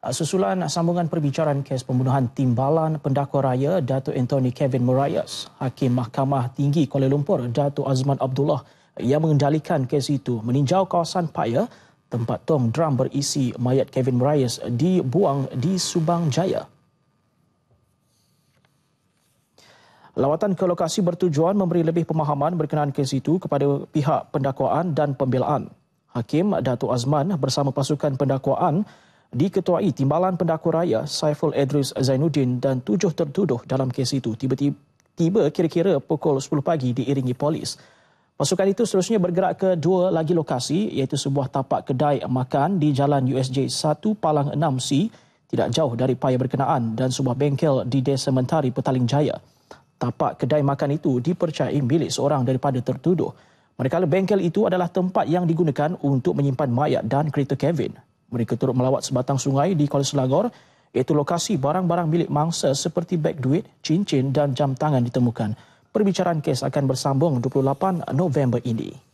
Ah, susulan sambungan perbicaraan kes pembunuhan timbalan pendakwa raya Dato' Anthony Kevin Marias, Hakim Mahkamah Tinggi Kuala Lumpur Dato' Azman Abdullah yang mengendalikan kes itu meninjau kawasan Paya, tempat tong drum berisi mayat Kevin Marias dibuang di Subang Jaya. Lawatan ke lokasi bertujuan memberi lebih pemahaman berkenaan kes itu kepada pihak pendakwaan dan pembelaan. Hakim Dato' Azman bersama pasukan pendakwaan diketuai Timbalan Pendakwa Raya Saiful Idris Zainuddin dan tujuh tertuduh dalam kes itu tiba-tiba tiba tiba kira kira pukul 10 pagi diiringi polis. Pasukan itu seterusnya bergerak ke dua lagi lokasi iaitu sebuah tapak kedai makan di Jalan USJ 1 Palang 6C tidak jauh dari paya berkenaan dan sebuah bengkel di Desa Mentari Petaling Jaya. Tapak kedai makan itu dipercayai milik seorang daripada tertuduh. Manakala bengkel itu adalah tempat yang digunakan untuk menyimpan mayat dan kereta Kevin. Mereka turut melawat sebatang sungai di Kuala Selangor iaitu lokasi barang-barang milik mangsa seperti beg duit, cincin dan jam tangan ditemukan. Perbicaraan kes akan bersambung 28 November ini.